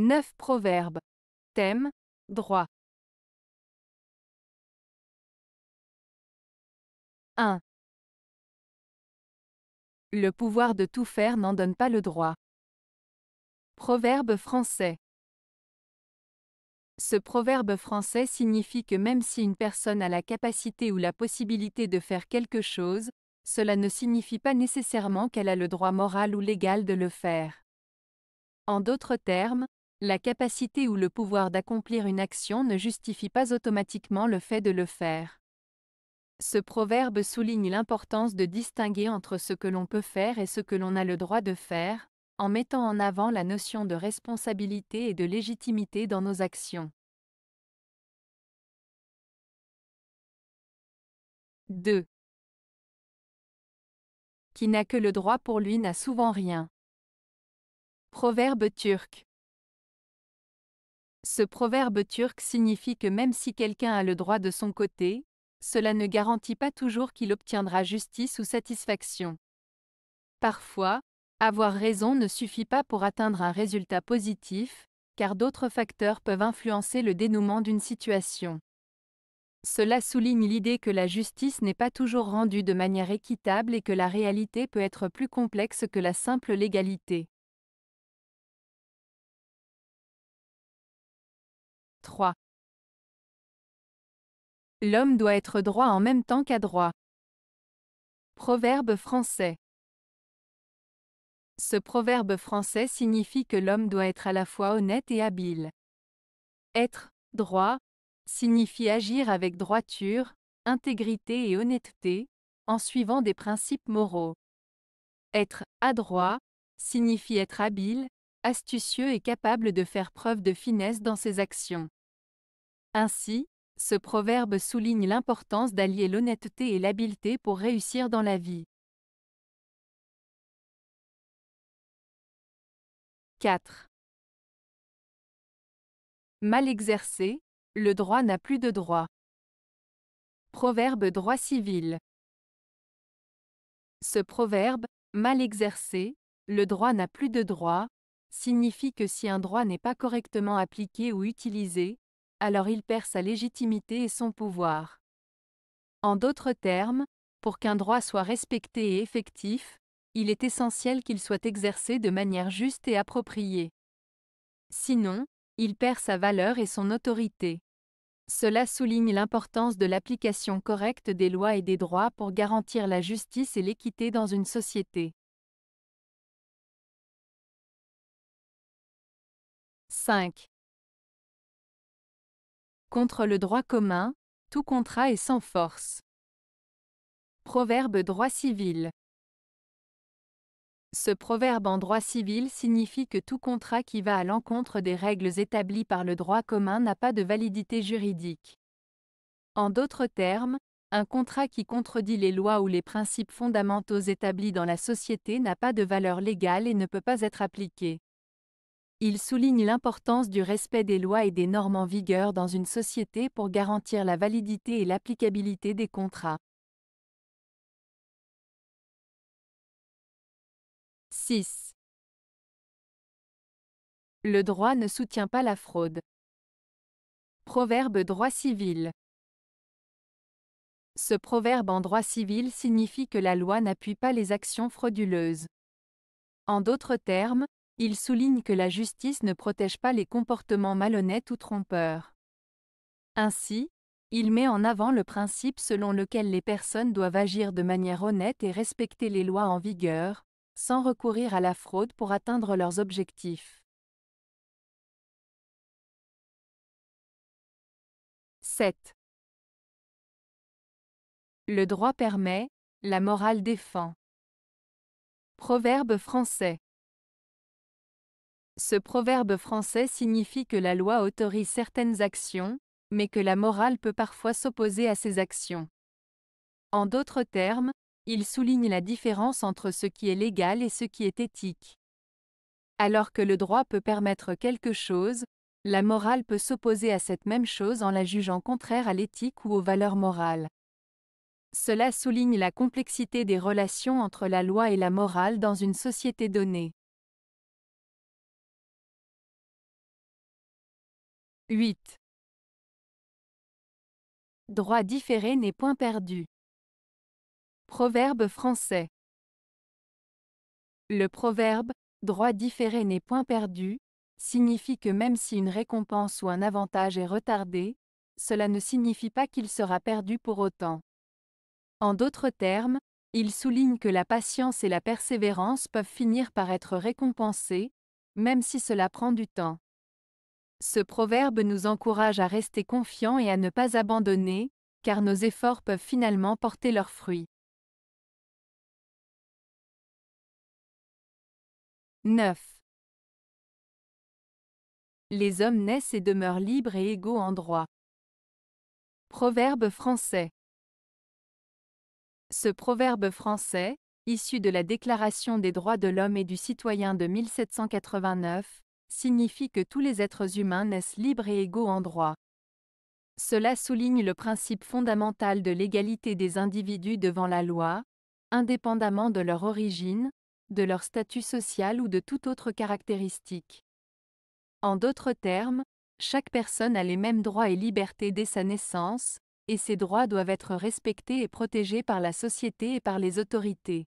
9 proverbes. Thème droit. 1. Le pouvoir de tout faire n'en donne pas le droit. Proverbe français. Ce proverbe français signifie que même si une personne a la capacité ou la possibilité de faire quelque chose, cela ne signifie pas nécessairement qu'elle a le droit moral ou légal de le faire. En d'autres termes, la capacité ou le pouvoir d'accomplir une action ne justifie pas automatiquement le fait de le faire. Ce proverbe souligne l'importance de distinguer entre ce que l'on peut faire et ce que l'on a le droit de faire, en mettant en avant la notion de responsabilité et de légitimité dans nos actions. 2. Qui n'a que le droit pour lui n'a souvent rien. Proverbe turc. Ce proverbe turc signifie que même si quelqu'un a le droit de son côté, cela ne garantit pas toujours qu'il obtiendra justice ou satisfaction. Parfois, avoir raison ne suffit pas pour atteindre un résultat positif, car d'autres facteurs peuvent influencer le dénouement d'une situation. Cela souligne l'idée que la justice n'est pas toujours rendue de manière équitable et que la réalité peut être plus complexe que la simple légalité. L'homme doit être droit en même temps qu'adroit. Proverbe français. Ce proverbe français signifie que l'homme doit être à la fois honnête et habile. Être droit signifie agir avec droiture, intégrité et honnêteté, en suivant des principes moraux. Être adroit signifie être habile, astucieux et capable de faire preuve de finesse dans ses actions. Ainsi, ce proverbe souligne l'importance d'allier l'honnêteté et l'habileté pour réussir dans la vie. 4. Mal exercé, le droit n'a plus de droit. Proverbe droit civil. Ce proverbe, mal exercé, le droit n'a plus de droit, signifie que si un droit n'est pas correctement appliqué ou utilisé, alors il perd sa légitimité et son pouvoir. En d'autres termes, pour qu'un droit soit respecté et effectif, il est essentiel qu'il soit exercé de manière juste et appropriée. Sinon, il perd sa valeur et son autorité. Cela souligne l'importance de l'application correcte des lois et des droits pour garantir la justice et l'équité dans une société. 5. Contre le droit commun, tout contrat est sans force. Proverbe droit civil. Ce proverbe en droit civil signifie que tout contrat qui va à l'encontre des règles établies par le droit commun n'a pas de validité juridique. En d'autres termes, un contrat qui contredit les lois ou les principes fondamentaux établis dans la société n'a pas de valeur légale et ne peut pas être appliqué. Il souligne l'importance du respect des lois et des normes en vigueur dans une société pour garantir la validité et l'applicabilité des contrats. 6. Le droit ne soutient pas la fraude. Proverbe droit civil. Ce proverbe en droit civil signifie que la loi n'appuie pas les actions frauduleuses. En d'autres termes, il souligne que la justice ne protège pas les comportements malhonnêtes ou trompeurs. Ainsi, il met en avant le principe selon lequel les personnes doivent agir de manière honnête et respecter les lois en vigueur, sans recourir à la fraude pour atteindre leurs objectifs. 7. Le droit permet, la morale défend. Proverbe français. Ce proverbe français signifie que la loi autorise certaines actions, mais que la morale peut parfois s'opposer à ces actions. En d'autres termes, il souligne la différence entre ce qui est légal et ce qui est éthique. Alors que le droit peut permettre quelque chose, la morale peut s'opposer à cette même chose en la jugeant contraire à l'éthique ou aux valeurs morales. Cela souligne la complexité des relations entre la loi et la morale dans une société donnée. 8. Droit différé n'est point perdu. Proverbe français. Le proverbe droit différé n'est point perdu signifie que même si une récompense ou un avantage est retardé, cela ne signifie pas qu'il sera perdu pour autant. En d'autres termes, il souligne que la patience et la persévérance peuvent finir par être récompensées, même si cela prend du temps. Ce proverbe nous encourage à rester confiants et à ne pas abandonner, car nos efforts peuvent finalement porter leurs fruits. 9. Les hommes naissent et demeurent libres et égaux en droit. Proverbe français. Ce proverbe français, issu de la Déclaration des droits de l'homme et du citoyen de 1789, signifie que tous les êtres humains naissent libres et égaux en droit. Cela souligne le principe fondamental de l'égalité des individus devant la loi, indépendamment de leur origine, de leur statut social ou de toute autre caractéristique. En d'autres termes, chaque personne a les mêmes droits et libertés dès sa naissance, et ces droits doivent être respectés et protégés par la société et par les autorités.